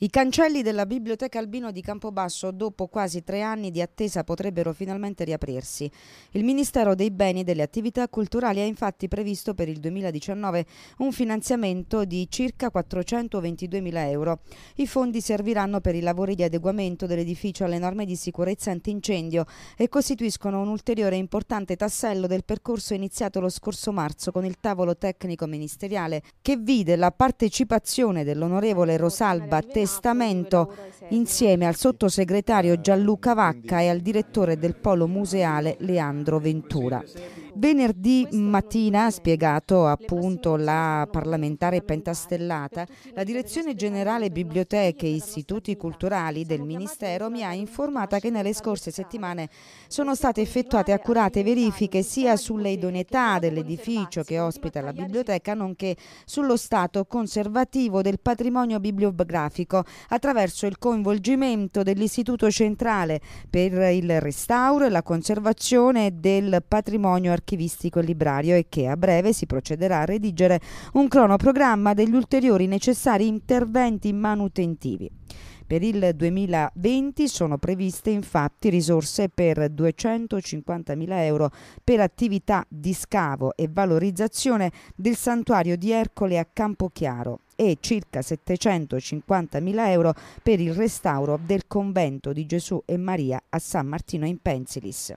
I cancelli della Biblioteca Albino di Campobasso, dopo quasi tre anni di attesa, potrebbero finalmente riaprirsi. Il Ministero dei Beni e delle Attività Culturali ha infatti previsto per il 2019 un finanziamento di circa 422 mila euro. I fondi serviranno per i lavori di adeguamento dell'edificio alle norme di sicurezza antincendio e costituiscono un ulteriore importante tassello del percorso iniziato lo scorso marzo con il tavolo tecnico ministeriale, che vide la partecipazione dell'onorevole Rosalba Tesi testamento insieme al sottosegretario Gianluca Vacca e al direttore del Polo Museale Leandro Ventura. Venerdì mattina, ha spiegato appunto la parlamentare pentastellata, la Direzione Generale Biblioteche e Istituti Culturali del Ministero mi ha informata che nelle scorse settimane sono state effettuate accurate verifiche sia sulle idoneità dell'edificio che ospita la biblioteca, nonché sullo stato conservativo del patrimonio bibliografico attraverso il coinvolgimento dell'Istituto Centrale per il restauro e la conservazione del patrimonio architettonico archivistico e librario e che a breve si procederà a redigere un cronoprogramma degli ulteriori necessari interventi manutentivi. Per il 2020 sono previste infatti risorse per 250.000 euro per attività di scavo e valorizzazione del santuario di Ercole a Campochiaro e circa 750.000 euro per il restauro del convento di Gesù e Maria a San Martino in Pensilis.